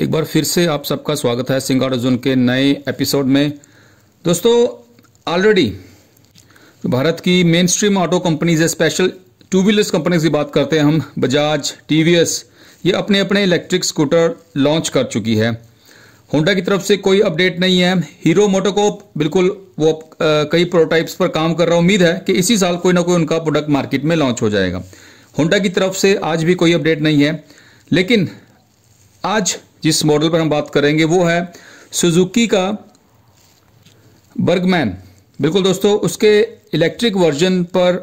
एक बार फिर से आप सबका स्वागत है सिंगार जोन के नए एपिसोड में दोस्तों ऑलरेडी भारत की mainstream auto companies special two wheelers companies की बात करते हैं हम बजाज टी ये अपने अपने इलेक्ट्रिक स्कूटर लॉन्च कर चुकी है होंडा की तरफ से कोई अपडेट नहीं है हीरो मोटोकोप बिल्कुल वो आ, कई प्रोटोटाइप्स पर काम कर रहा उम्मीद है कि इसी साल कोई ना कोई उनका प्रोडक्ट मार्केट में लॉन्च हो जाएगा होंडा की तरफ से आज भी कोई अपडेट नहीं है लेकिन आज जिस मॉडल पर हम बात करेंगे वो है सुजुकी का बर्गमैन बिल्कुल दोस्तों उसके इलेक्ट्रिक वर्जन पर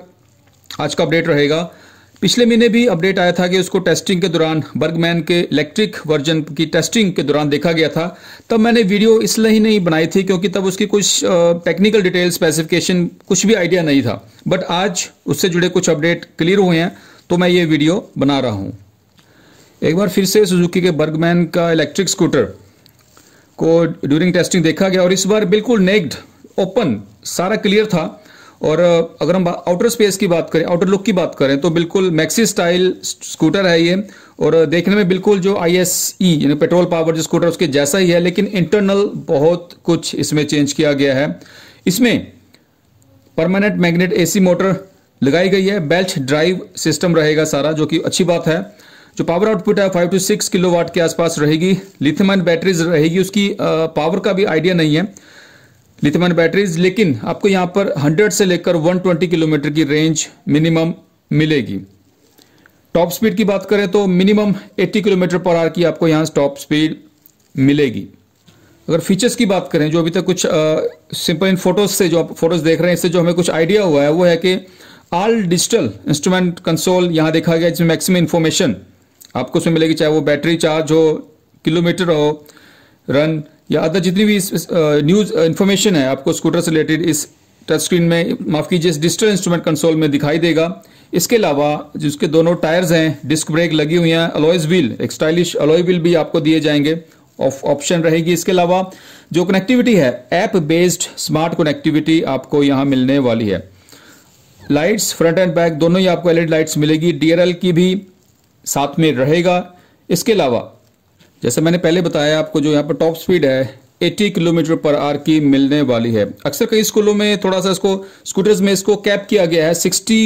आज का अपडेट रहेगा पिछले महीने भी अपडेट आया था कि उसको टेस्टिंग के दौरान बर्गमैन के इलेक्ट्रिक वर्जन की टेस्टिंग के दौरान देखा गया था तब मैंने वीडियो इसलिए ही नहीं बनाई थी क्योंकि तब उसकी कुछ टेक्निकल डिटेल स्पेसिफिकेशन कुछ भी आइडिया नहीं था बट आज उससे जुड़े कुछ अपडेट क्लियर हुए हैं तो मैं ये वीडियो बना रहा हूं एक बार फिर से सुजुकी के बर्गमैन का इलेक्ट्रिक स्कूटर को ड्यूरिंग टेस्टिंग देखा गया और इस बार बिल्कुल नेक्ड ओपन सारा क्लियर था और अगर हम आउटर स्पेस की बात करें आउटर लुक की बात करें तो बिल्कुल मैक्सी स्टाइल स्कूटर है ये और देखने में बिल्कुल जो आई एस ई यानी पेट्रोल पावर जो स्कूटर उसके जैसा ही है लेकिन इंटरनल बहुत कुछ इसमें चेंज किया गया है इसमें परमानेंट मैग्नेट एसी मोटर लगाई गई है बेल्ट ड्राइव सिस्टम रहेगा सारा जो कि अच्छी बात है जो पावर आउटपुट है five two six kilowatt के आसपास रहेगी लिथियम बैटरीज रहेगी उसकी पावर का भी आइडिया नहीं है लिथियम बैटरीज लेकिन आपको यहां पर हंड्रेड से लेकर वन ट्वेंटी किलोमीटर की रेंज मिनिमम मिलेगी टॉप स्पीड की बात करें तो मिनिमम 80 किलोमीटर पर आवर की आपको यहां टॉप स्पीड मिलेगी अगर फीचर्स की बात करें जो अभी तक कुछ सिंपल इन फोटोज से जो आप फोटोज देख रहे हैं इससे जो हमें कुछ आइडिया हुआ है वो है कि ऑल डिजिटल इंस्ट्रूमेंट कंसोल यहाँ देखा गया जिसमें मैक्सिमम इन्फॉर्मेशन आपको उसमें मिलेगी चाहे वो बैटरी चार्ज हो किलोमीटर हो रन या अदर जितनी भी न्यूज इन्फॉर्मेशन है आपको स्कूटर से रिलेटेड इस टच स्क्रीन में माफ कीजिए इस डिजिटल इंस्ट्रूमेंट कंसोल में दिखाई देगा इसके अलावा जिसके दोनों टायर्स हैं डिस्क ब्रेक लगी हुई हैं अलॉयज व्हील एक स्टाइलिश अलॉय व्हील भी आपको दिए जाएंगे ऑप्शन रहेगी इसके अलावा जो कनेक्टिविटी है ऐप बेस्ड स्मार्ट कनेक्टिविटी आपको यहां मिलने वाली है लाइट्स फ्रंट एंड बैक दोनों ही आपको एलईडी लाइट्स e मिलेगी डीआरएल की भी साथ में रहेगा इसके अलावा जैसे मैंने पहले बताया आपको जो यहाँ पर टॉप स्पीड है 80 किलोमीटर पर आर की मिलने वाली है अक्सर कई स्कूलों में थोड़ा सा इसको स्कूटर्स में इसको कैप किया गया है 60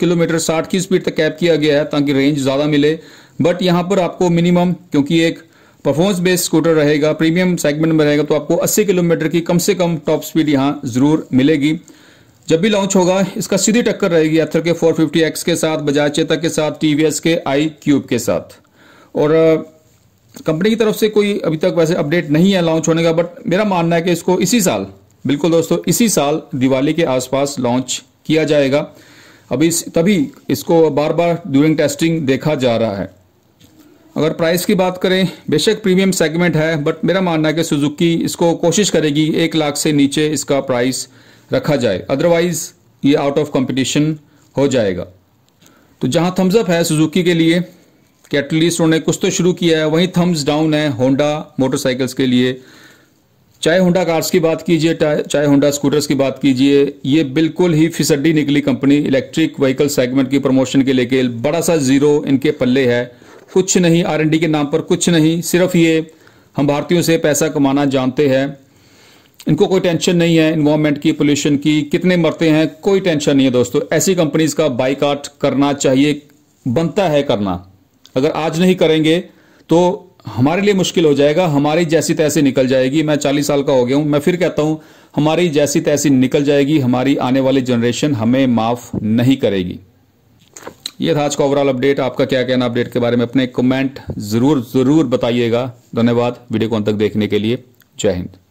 किलोमीटर 60 की स्पीड तक कैप किया गया है ताकि रेंज ज़्यादा मिले बट यहां पर आपको मिनिमम क्योंकि एक परफॉर्मेंस बेस्ड स्कूटर रहेगा प्रीमियम सेगमेंट में रहेगा तो आपको 80 किलोमीटर की कम से कम टॉप स्पीड यहां ज़रूर मिलेगी जब भी लॉन्च होगा इसका सीधी टक्कर रहेगी एथर के 450X के साथ बजाज चेतक के साथ टीवीएस के आई क्यूब के साथ और कंपनी uh, की तरफ से कोई अभी तक वैसे अपडेट नहीं है लॉन्च होने का बट मेरा मानना है कि इसको इसी साल बिल्कुल दोस्तों इसी साल दिवाली के आसपास लॉन्च किया जाएगा अभी इस, तभी इसको बार बार ड्यूरिंग टेस्टिंग देखा जा रहा है अगर प्राइस की बात करें बेशक प्रीमियम सेगमेंट है बट मेरा मानना है कि सुजुकी इसको कोशिश करेगी एक लाख से नीचे इसका प्राइस रखा जाए अदरवाइज ये आउट ऑफ कंपटीशन हो जाएगा तो जहां थम्स अप है सुजुकी के लिए कैटलिस्ट उन्होंने कुछ तो शुरू किया है वहीं थम्स डाउन है होंडा मोटरसाइकिल्स के लिए चाहे होंडा कार्स की बात कीजिए चाहे होंडा स्कूटर्स की बात कीजिए ये बिल्कुल ही फिसड्डी निकली कंपनी इलेक्ट्रिक व्हीकल सेगमेंट की प्रमोशन के लेके बड़ा सा जीरो इनके पल्ले है कुछ नहीं आर के नाम पर कुछ नहीं सिर्फ ये हम भारतीयों से पैसा कमाना जानते हैं इनको कोई टेंशन नहीं है इन्वायरमेंट की पोल्यूशन की कितने मरते हैं कोई टेंशन नहीं है दोस्तों ऐसी कंपनीज का बाइकआउट करना चाहिए बनता है करना अगर आज नहीं करेंगे तो हमारे लिए मुश्किल हो जाएगा हमारी जैसी तैसी निकल जाएगी मैं चालीस साल का हो गया हूं मैं फिर कहता हूं हमारी जैसी तैसी निकल जाएगी हमारी आने वाली जनरेशन हमें माफ नहीं करेगी ये था आज का ओवरऑल अपडेट आपका क्या कहना अपडेट के बारे में अपने कमेंट जरूर जरूर बताइएगा धन्यवाद वीडियो को अंत तक देखने के लिए जय हिंद